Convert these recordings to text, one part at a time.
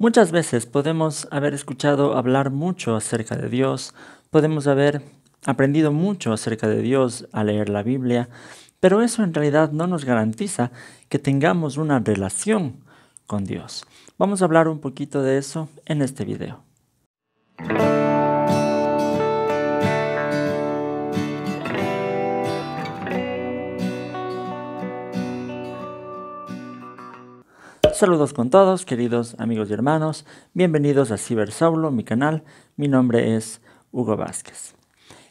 Muchas veces podemos haber escuchado hablar mucho acerca de Dios, podemos haber aprendido mucho acerca de Dios al leer la Biblia, pero eso en realidad no nos garantiza que tengamos una relación con Dios. Vamos a hablar un poquito de eso en este video. Saludos con todos, queridos amigos y hermanos. Bienvenidos a Cibersaulo, mi canal. Mi nombre es Hugo Vázquez.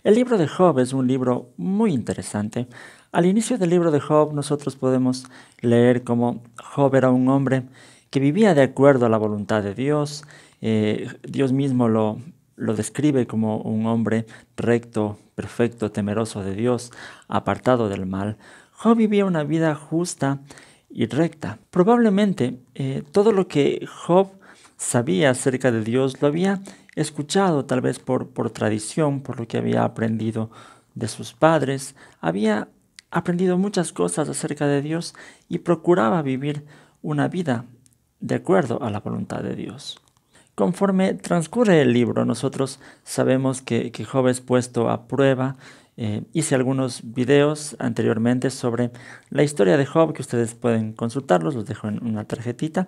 El libro de Job es un libro muy interesante. Al inicio del libro de Job nosotros podemos leer cómo Job era un hombre que vivía de acuerdo a la voluntad de Dios. Eh, Dios mismo lo, lo describe como un hombre recto, perfecto, temeroso de Dios, apartado del mal. Job vivía una vida justa y recta. Probablemente eh, todo lo que Job sabía acerca de Dios lo había escuchado tal vez por, tradición, por lo que había aprendido de sus padres, había aprendido muchas cosas acerca de Dios y procuraba vivir una vida de acuerdo a la voluntad de Dios. Conforme transcurre el libro, nosotros sabemos que, que Job es puesto a prueba eh, hice algunos videos anteriormente sobre la historia de Job, que ustedes pueden consultarlos, los dejo en una tarjetita.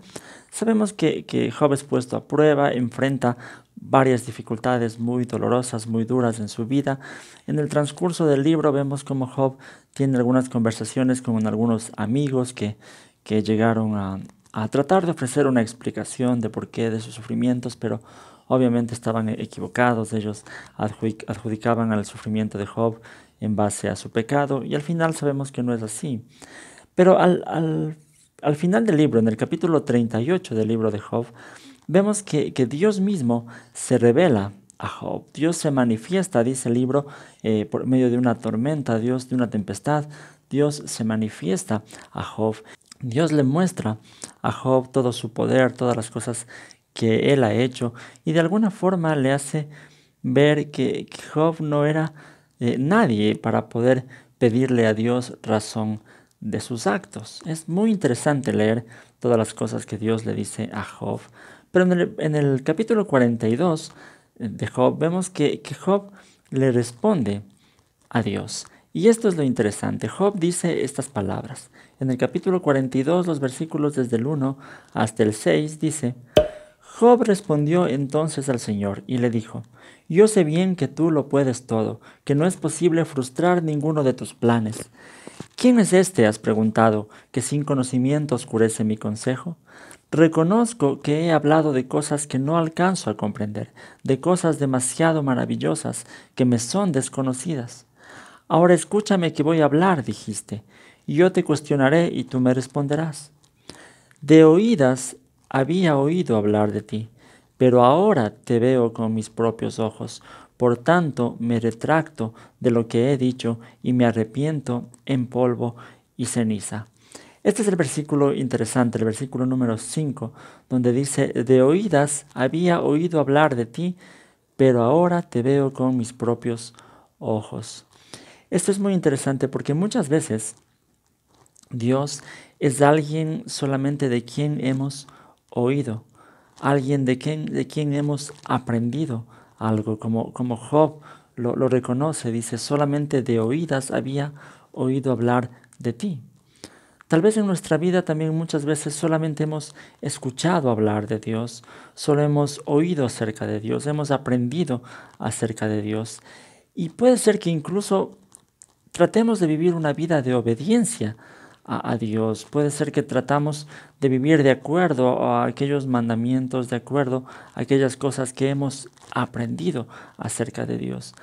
Sabemos que, Job es puesto a prueba, enfrenta varias dificultades muy dolorosas, muy duras en su vida. En el transcurso del libro vemos como Job tiene algunas conversaciones con algunos amigos que, que llegaron a, a tratar de ofrecer una explicación de por qué de sus sufrimientos, pero Obviamente estaban e-, equivocados, ellos adjudicaban al sufrimiento de Job en base a su pecado y al final sabemos que no es así. Pero al, final del libro, en el capítulo 38 del libro de Job, vemos que, Dios mismo se revela a Job. Dios se manifiesta, dice el libro, eh, por medio de una tormenta, Dios de una tempestad. Dios se manifiesta a Job. Dios le muestra a Job todo su poder, todas las cosas que él ha hecho y de alguna forma le hace ver que Job no era eh, nadie para poder pedirle a Dios razón de sus actos. Es muy interesante leer todas las cosas que Dios le dice a Job. Pero en el, capítulo 42 eh, de Job vemos que, que Job le responde a Dios. Y esto es lo interesante. Job dice estas palabras. En el capítulo 42, los versículos desde el 1 hasta el 6, dice, Job respondió entonces al Señor y le dijo, Yo sé bien que tú lo puedes todo, que no es posible frustrar ninguno de tus planes. ¿Quién es este, has preguntado, que sin conocimiento oscurece mi consejo? Reconozco que he hablado de cosas que no alcanzo a comprender, de cosas demasiado maravillosas que me son desconocidas. Ahora escúchame que voy a hablar, dijiste, y yo te cuestionaré y tú me responderás. De oídas había oído hablar de ti, pero ahora te veo con mis propios ojos. Por tanto, me retracto de lo que he dicho y me arrepiento en polvo y ceniza. Este es el versículo interesante, el versículo número 5, donde dice, de oídas había oído hablar de ti, pero ahora te veo con mis propios ojos. Esto es muy interesante porque muchas veces Dios es alguien solamente de quien hemos oído, alguien de quien, de hemos aprendido algo, como, como Job lo, lo reconoce, dice, solamente de oídas había oído hablar de ti. Tal vez en nuestra vida también muchas veces solamente hemos escuchado hablar de Dios, solo hemos oído acerca de Dios, hemos aprendido acerca de Dios. Y puede ser que incluso tratemos de vivir una vida de obediencia a, Dios. Puede ser que tratamos de vivir de acuerdo a aquellos mandamientos, de acuerdo a aquellas cosas que hemos aprendido acerca de Dios.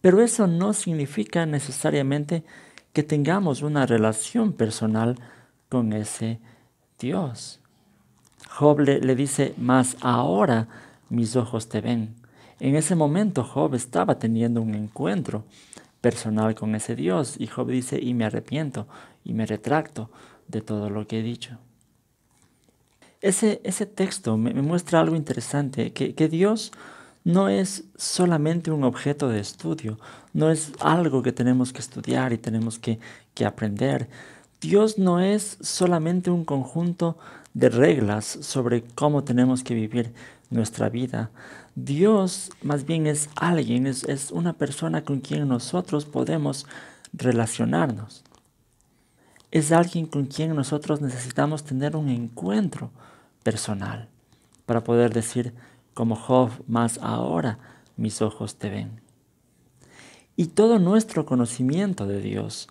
Pero eso no significa necesariamente que tengamos una relación personal con ese Dios. Job le, dice, más ahora mis ojos te ven. En ese momento Job estaba teniendo un encuentro personal con ese Dios. Y Job dice, y me arrepiento y me retracto de todo lo que he dicho. Ese, ese texto me, muestra algo interesante, que, Dios no es solamente un objeto de estudio, no es algo que tenemos que estudiar y tenemos que, que aprender, Dios no es solamente un conjunto de reglas sobre cómo tenemos que vivir nuestra vida. Dios más bien es alguien, es, una persona con quien nosotros podemos relacionarnos. Es alguien con quien nosotros necesitamos tener un encuentro personal para poder decir, como Job, más ahora mis ojos te ven. Y todo nuestro conocimiento de Dios,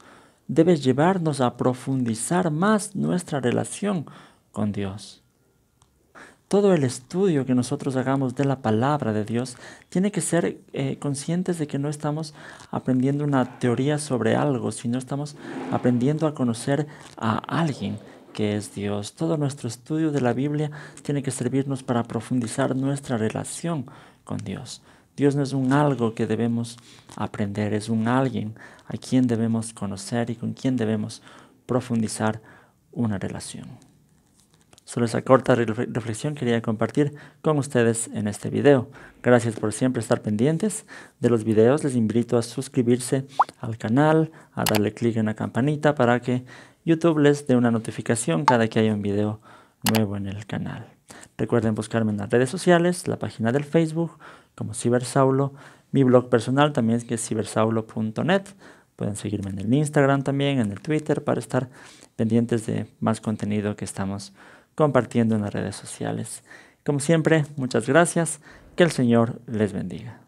debe llevarnos a profundizar más nuestra relación con Dios. Todo el estudio que nosotros hagamos de la palabra de Dios tiene que ser eh, conscientes de que no estamos aprendiendo una teoría sobre algo, sino estamos aprendiendo a conocer a alguien que es Dios. Todo nuestro estudio de la Biblia tiene que servirnos para profundizar nuestra relación con Dios. Dios no es un algo que debemos aprender, es un alguien a quien debemos conocer y con quien debemos profundizar una relación. Solo esa corta reflexión quería compartir con ustedes en este video. Gracias por siempre estar pendientes de los videos. Les invito a suscribirse al canal, a darle clic en la campanita para que YouTube les dé una notificación cada que haya un video nuevo en el canal. Recuerden buscarme en las redes sociales, la página del Facebook como Cibersaulo, mi blog personal también es que es cibersaulo.net. Pueden seguirme en el Instagram también, en el Twitter para estar pendientes de más contenido que estamos compartiendo en las redes sociales. Como siempre, muchas gracias. Que el Señor les bendiga.